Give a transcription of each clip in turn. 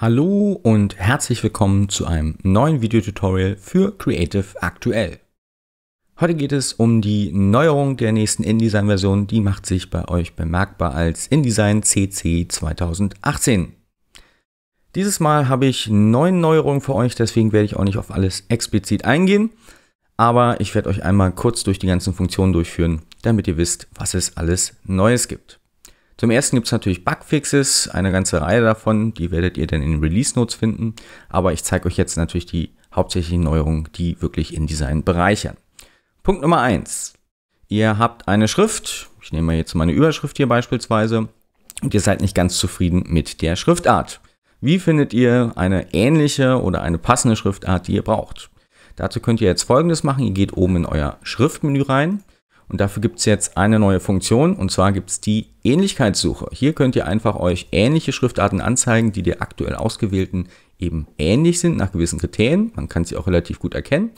Hallo und herzlich willkommen zu einem neuen Videotutorial für Creative Aktuell. Heute geht es um die Neuerung der nächsten InDesign-Version, die macht sich bei euch bemerkbar als InDesign CC 2018. Dieses Mal habe ich neun Neuerungen für euch, deswegen werde ich auch nicht auf alles explizit eingehen, aber ich werde euch einmal kurz durch die ganzen Funktionen durchführen, damit ihr wisst, was es alles Neues gibt. Zum ersten gibt es natürlich Bugfixes, eine ganze Reihe davon, die werdet ihr dann in Release Notes finden, aber ich zeige euch jetzt natürlich die hauptsächlichen Neuerungen, die wirklich InDesign bereichern. Punkt Nummer eins: Ihr habt eine Schrift, ich nehme jetzt meine Überschrift hier beispielsweise, und ihr seid nicht ganz zufrieden mit der Schriftart. Wie findet ihr eine ähnliche oder eine passende Schriftart, die ihr braucht? Dazu könnt ihr jetzt folgendes machen. Ihr geht oben in euer Schriftmenü rein und dafür gibt es jetzt eine neue Funktion und zwar gibt es die Ähnlichkeitssuche. Hier könnt ihr einfach euch ähnliche Schriftarten anzeigen, die der aktuell ausgewählten eben ähnlich sind nach gewissen Kriterien. Man kann sie auch relativ gut erkennen,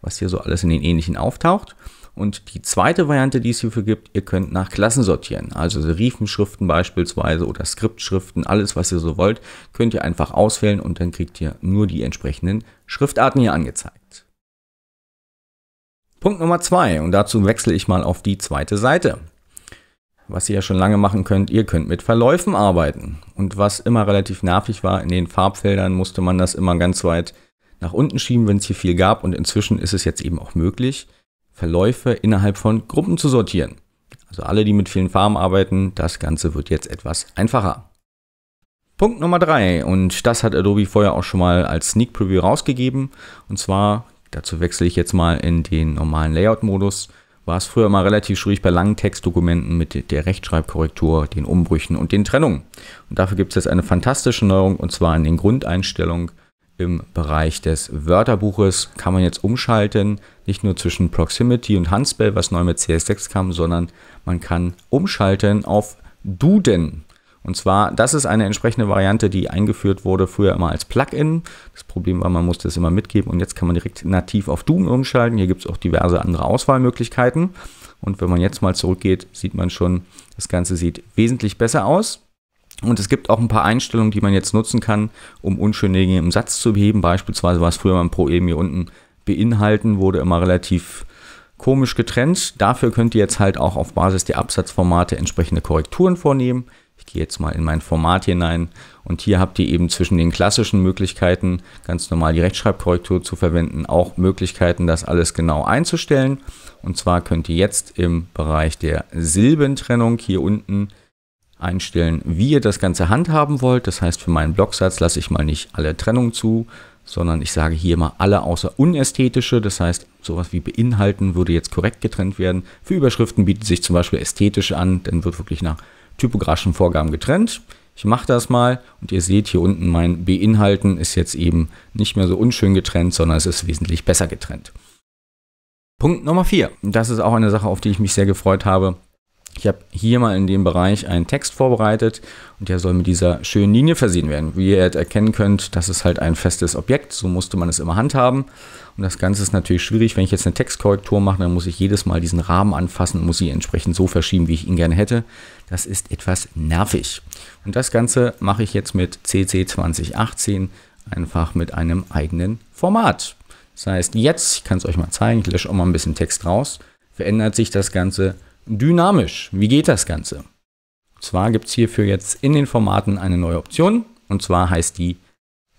was hier so alles in den ähnlichen auftaucht. Und die zweite Variante, die es hierfür gibt, ihr könnt nach Klassen sortieren. Also Serifenschriften beispielsweise oder Skriptschriften, alles was ihr so wollt, könnt ihr einfach auswählen und dann kriegt ihr nur die entsprechenden Schriftarten hier angezeigt. Punkt Nummer zwei, und dazu wechsle ich mal auf die zweite Seite. Was ihr ja schon lange machen könnt, ihr könnt mit Verläufen arbeiten. Und was immer relativ nervig war, in den Farbfeldern musste man das immer ganz weit nach unten schieben, wenn es hier viel gab. Und inzwischen ist es jetzt eben auch möglich, Verläufe innerhalb von Gruppen zu sortieren. Also alle, die mit vielen Farben arbeiten, das Ganze wird jetzt etwas einfacher. Punkt Nummer drei und das hat Adobe vorher auch schon mal als Sneak Preview rausgegeben. Und zwar Dazu wechsle ich jetzt mal in den normalen Layout-Modus. War es früher immer relativ schwierig bei langen Textdokumenten mit der Rechtschreibkorrektur, den Umbrüchen und den Trennungen. Und dafür gibt es jetzt eine fantastische Neuerung und zwar in den Grundeinstellungen im Bereich des Wörterbuches kann man jetzt umschalten, nicht nur zwischen Proximity und Handspell, was neu mit CS6 kam, sondern man kann umschalten auf Duden. Und zwar, das ist eine entsprechende Variante, die eingeführt wurde früher immer als Plugin. Das Problem war, man musste es immer mitgeben und jetzt kann man direkt nativ auf Doom umschalten. Hier gibt es auch diverse andere Auswahlmöglichkeiten. Und wenn man jetzt mal zurückgeht, sieht man schon, das Ganze sieht wesentlich besser aus. Und es gibt auch ein paar Einstellungen, die man jetzt nutzen kann, um unschöne Dinge im Satz zu beheben. Beispielsweise war es früher beim Pro-Eben hier unten beinhalten, wurde immer relativ komisch getrennt. Dafür könnt ihr jetzt halt auch auf Basis der Absatzformate entsprechende Korrekturen vornehmen gehe jetzt mal in mein Format hinein und hier habt ihr eben zwischen den klassischen Möglichkeiten, ganz normal die Rechtschreibkorrektur zu verwenden, auch Möglichkeiten, das alles genau einzustellen. Und zwar könnt ihr jetzt im Bereich der Silbentrennung hier unten einstellen, wie ihr das Ganze handhaben wollt. Das heißt, für meinen Blocksatz lasse ich mal nicht alle Trennungen zu, sondern ich sage hier mal alle außer unästhetische. Das heißt, sowas wie beinhalten würde jetzt korrekt getrennt werden. Für Überschriften bietet sich zum Beispiel ästhetisch an, dann wird wirklich nach typografischen Vorgaben getrennt. Ich mache das mal und ihr seht hier unten mein Beinhalten ist jetzt eben nicht mehr so unschön getrennt, sondern es ist wesentlich besser getrennt. Punkt Nummer 4. Das ist auch eine Sache, auf die ich mich sehr gefreut habe. Ich habe hier mal in dem Bereich einen Text vorbereitet und der soll mit dieser schönen Linie versehen werden. Wie ihr erkennen könnt, das ist halt ein festes Objekt, so musste man es immer handhaben. Und das Ganze ist natürlich schwierig, wenn ich jetzt eine Textkorrektur mache, dann muss ich jedes Mal diesen Rahmen anfassen und muss ihn entsprechend so verschieben, wie ich ihn gerne hätte. Das ist etwas nervig. Und das Ganze mache ich jetzt mit CC 2018 einfach mit einem eigenen Format. Das heißt, jetzt, ich kann es euch mal zeigen, ich lösche auch mal ein bisschen Text raus, verändert sich das Ganze dynamisch. Wie geht das Ganze? Und zwar gibt es hierfür jetzt in den Formaten eine neue Option. Und zwar heißt die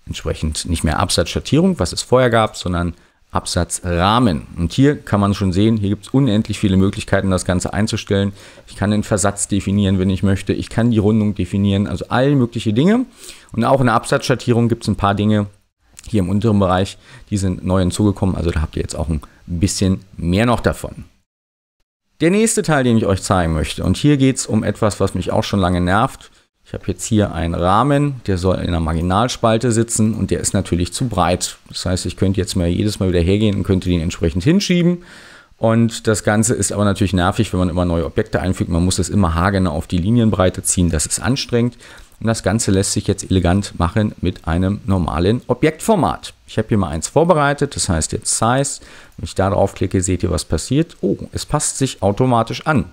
entsprechend nicht mehr Absatzschattierung, was es vorher gab, sondern Absatzrahmen. Und hier kann man schon sehen, hier gibt es unendlich viele Möglichkeiten, das Ganze einzustellen. Ich kann den Versatz definieren, wenn ich möchte. Ich kann die Rundung definieren, also all mögliche Dinge. Und auch in der Absatzschattierung gibt es ein paar Dinge hier im unteren Bereich, die sind neu hinzugekommen. Also da habt ihr jetzt auch ein bisschen mehr noch davon. Der nächste Teil, den ich euch zeigen möchte, und hier geht es um etwas, was mich auch schon lange nervt. Ich habe jetzt hier einen Rahmen, der soll in einer Marginalspalte sitzen und der ist natürlich zu breit. Das heißt, ich könnte jetzt mal jedes Mal wieder hergehen und könnte den entsprechend hinschieben. Und das Ganze ist aber natürlich nervig, wenn man immer neue Objekte einfügt. Man muss es immer haargenau auf die Linienbreite ziehen. Das ist anstrengend. Und das Ganze lässt sich jetzt elegant machen mit einem normalen Objektformat. Ich habe hier mal eins vorbereitet, das heißt jetzt Size. Wenn ich da drauf klicke, seht ihr, was passiert. Oh, es passt sich automatisch an.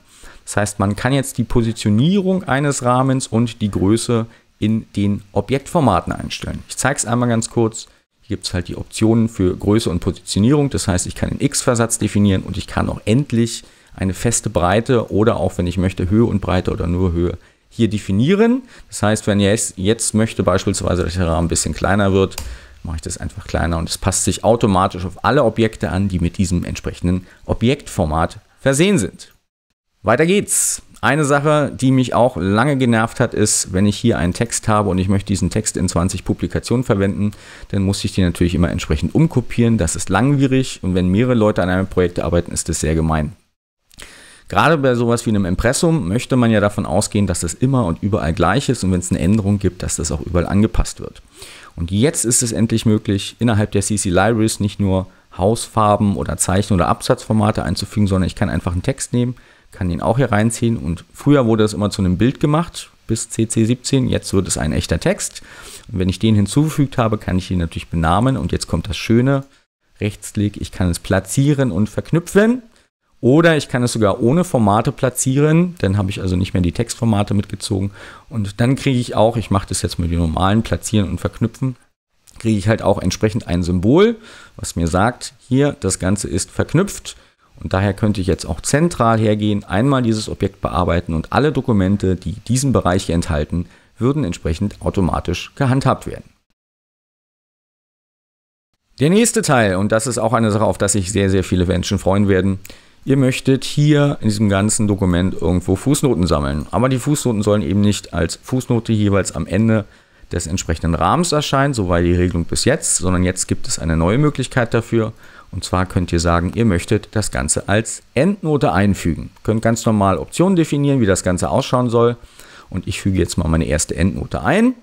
Das heißt, man kann jetzt die Positionierung eines Rahmens und die Größe in den Objektformaten einstellen. Ich zeige es einmal ganz kurz. Hier gibt es halt die Optionen für Größe und Positionierung. Das heißt, ich kann den X-Versatz definieren und ich kann auch endlich eine feste Breite oder auch, wenn ich möchte, Höhe und Breite oder nur Höhe hier definieren. Das heißt, wenn ihr jetzt möchte beispielsweise, dass der Rahmen ein bisschen kleiner wird, mache ich das einfach kleiner und es passt sich automatisch auf alle Objekte an, die mit diesem entsprechenden Objektformat versehen sind. Weiter geht's. Eine Sache, die mich auch lange genervt hat, ist, wenn ich hier einen Text habe und ich möchte diesen Text in 20 Publikationen verwenden, dann muss ich den natürlich immer entsprechend umkopieren. Das ist langwierig und wenn mehrere Leute an einem Projekt arbeiten, ist das sehr gemein. Gerade bei sowas wie einem Impressum möchte man ja davon ausgehen, dass das immer und überall gleich ist und wenn es eine Änderung gibt, dass das auch überall angepasst wird. Und jetzt ist es endlich möglich, innerhalb der CC Libraries nicht nur Hausfarben oder Zeichen oder Absatzformate einzufügen, sondern ich kann einfach einen Text nehmen, kann den auch hier reinziehen und früher wurde das immer zu einem Bild gemacht bis CC17, jetzt wird es ein echter Text. Und wenn ich den hinzugefügt habe, kann ich ihn natürlich benamen und jetzt kommt das Schöne, rechtsklick, ich kann es platzieren und verknüpfen. Oder ich kann es sogar ohne Formate platzieren, dann habe ich also nicht mehr die Textformate mitgezogen. Und dann kriege ich auch, ich mache das jetzt mit den normalen Platzieren und Verknüpfen, kriege ich halt auch entsprechend ein Symbol, was mir sagt, hier, das Ganze ist verknüpft. Und daher könnte ich jetzt auch zentral hergehen, einmal dieses Objekt bearbeiten und alle Dokumente, die diesen Bereich hier enthalten, würden entsprechend automatisch gehandhabt werden. Der nächste Teil, und das ist auch eine Sache, auf das sich sehr, sehr viele Menschen freuen werden, Ihr möchtet hier in diesem ganzen Dokument irgendwo Fußnoten sammeln. Aber die Fußnoten sollen eben nicht als Fußnote jeweils am Ende des entsprechenden Rahmens erscheinen, so war die Regelung bis jetzt, sondern jetzt gibt es eine neue Möglichkeit dafür. Und zwar könnt ihr sagen, ihr möchtet das Ganze als Endnote einfügen. Ihr könnt ganz normal Optionen definieren, wie das Ganze ausschauen soll. Und ich füge jetzt mal meine erste Endnote ein.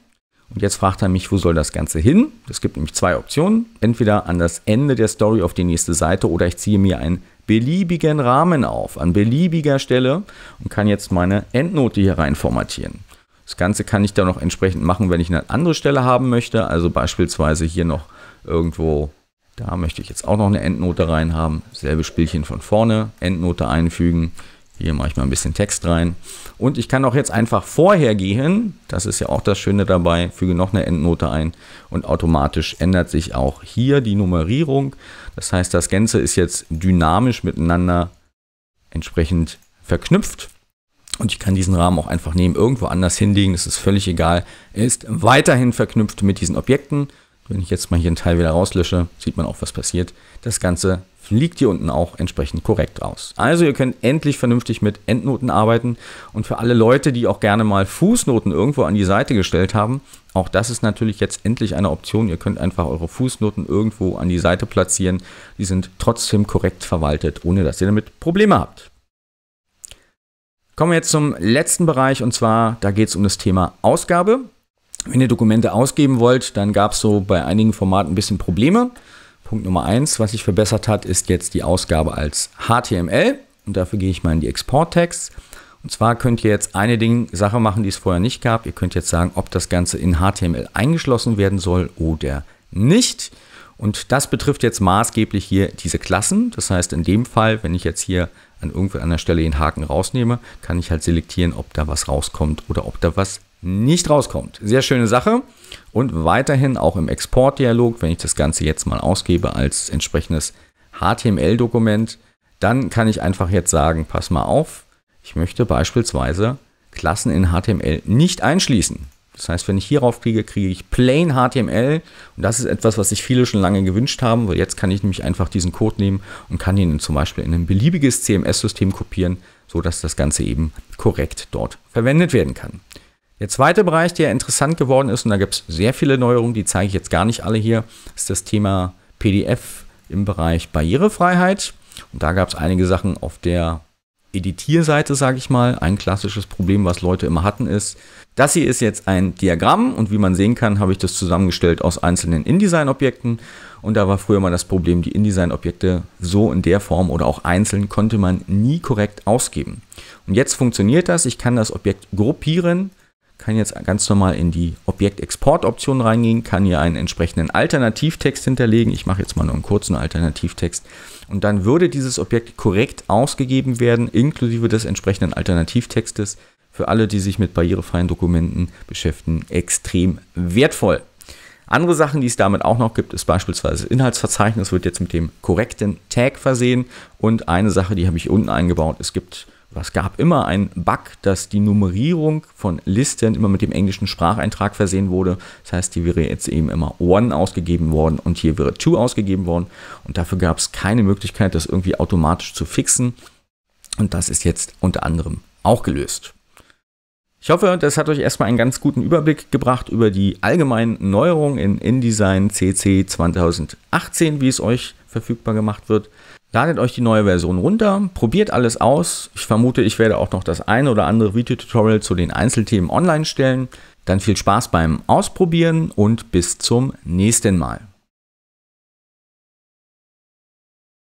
Und jetzt fragt er mich, wo soll das Ganze hin? Es gibt nämlich zwei Optionen. Entweder an das Ende der Story auf die nächste Seite oder ich ziehe mir ein beliebigen Rahmen auf, an beliebiger Stelle und kann jetzt meine Endnote hier rein formatieren. Das Ganze kann ich dann noch entsprechend machen, wenn ich eine andere Stelle haben möchte, also beispielsweise hier noch irgendwo, da möchte ich jetzt auch noch eine Endnote rein haben, selbe Spielchen von vorne, Endnote einfügen, hier mache ich mal ein bisschen Text rein. Und ich kann auch jetzt einfach vorher gehen, das ist ja auch das Schöne dabei, füge noch eine Endnote ein und automatisch ändert sich auch hier die Nummerierung. Das heißt, das Ganze ist jetzt dynamisch miteinander entsprechend verknüpft. Und ich kann diesen Rahmen auch einfach nehmen, irgendwo anders hinlegen, das ist völlig egal. Er ist weiterhin verknüpft mit diesen Objekten. Wenn ich jetzt mal hier einen Teil wieder rauslösche, sieht man auch, was passiert. Das Ganze fliegt hier unten auch entsprechend korrekt raus. Also ihr könnt endlich vernünftig mit Endnoten arbeiten und für alle Leute, die auch gerne mal Fußnoten irgendwo an die Seite gestellt haben, auch das ist natürlich jetzt endlich eine Option. Ihr könnt einfach eure Fußnoten irgendwo an die Seite platzieren. Die sind trotzdem korrekt verwaltet, ohne dass ihr damit Probleme habt. Kommen wir jetzt zum letzten Bereich und zwar, da geht es um das Thema Ausgabe. Wenn ihr Dokumente ausgeben wollt, dann gab es so bei einigen Formaten ein bisschen Probleme. Punkt Nummer eins, was sich verbessert hat, ist jetzt die Ausgabe als HTML. Und dafür gehe ich mal in die Export-Tags. Und zwar könnt ihr jetzt eine Ding, Sache machen, die es vorher nicht gab. Ihr könnt jetzt sagen, ob das Ganze in HTML eingeschlossen werden soll oder nicht. Und das betrifft jetzt maßgeblich hier diese Klassen. Das heißt, in dem Fall, wenn ich jetzt hier an irgendeiner Stelle den Haken rausnehme, kann ich halt selektieren, ob da was rauskommt oder ob da was nicht rauskommt. Sehr schöne Sache. Und weiterhin auch im Exportdialog, wenn ich das Ganze jetzt mal ausgebe als entsprechendes HTML-Dokument, dann kann ich einfach jetzt sagen, pass mal auf, ich möchte beispielsweise Klassen in HTML nicht einschließen. Das heißt, wenn ich hierauf kriege, kriege ich plain HTML. Und das ist etwas, was sich viele schon lange gewünscht haben, weil jetzt kann ich nämlich einfach diesen Code nehmen und kann ihn zum Beispiel in ein beliebiges CMS-System kopieren, sodass das Ganze eben korrekt dort verwendet werden kann. Der zweite Bereich, der interessant geworden ist, und da gibt es sehr viele Neuerungen, die zeige ich jetzt gar nicht alle hier, ist das Thema PDF im Bereich Barrierefreiheit. Und da gab es einige Sachen auf der Editierseite, sage ich mal. Ein klassisches Problem, was Leute immer hatten, ist, das hier ist jetzt ein Diagramm und wie man sehen kann, habe ich das zusammengestellt aus einzelnen InDesign-Objekten. Und da war früher mal das Problem, die InDesign-Objekte so in der Form oder auch einzeln konnte man nie korrekt ausgeben. Und jetzt funktioniert das. Ich kann das Objekt gruppieren kann jetzt ganz normal in die Objektexport-Option reingehen, kann hier einen entsprechenden Alternativtext hinterlegen. Ich mache jetzt mal nur einen kurzen Alternativtext. Und dann würde dieses Objekt korrekt ausgegeben werden, inklusive des entsprechenden Alternativtextes. Für alle, die sich mit barrierefreien Dokumenten beschäftigen, extrem wertvoll. Andere Sachen, die es damit auch noch gibt, ist beispielsweise das Inhaltsverzeichnis, wird jetzt mit dem korrekten Tag versehen. Und eine Sache, die habe ich unten eingebaut, es gibt es gab immer einen Bug, dass die Nummerierung von Listen immer mit dem englischen Spracheintrag versehen wurde. Das heißt, hier wäre jetzt eben immer one ausgegeben worden und hier wäre two ausgegeben worden. Und dafür gab es keine Möglichkeit, das irgendwie automatisch zu fixen. Und das ist jetzt unter anderem auch gelöst. Ich hoffe, das hat euch erstmal einen ganz guten Überblick gebracht über die allgemeinen Neuerungen in InDesign CC 2018, wie es euch verfügbar gemacht wird. Ladet euch die neue Version runter, probiert alles aus. Ich vermute, ich werde auch noch das ein oder andere Videotutorial zu den Einzelthemen online stellen. Dann viel Spaß beim Ausprobieren und bis zum nächsten Mal.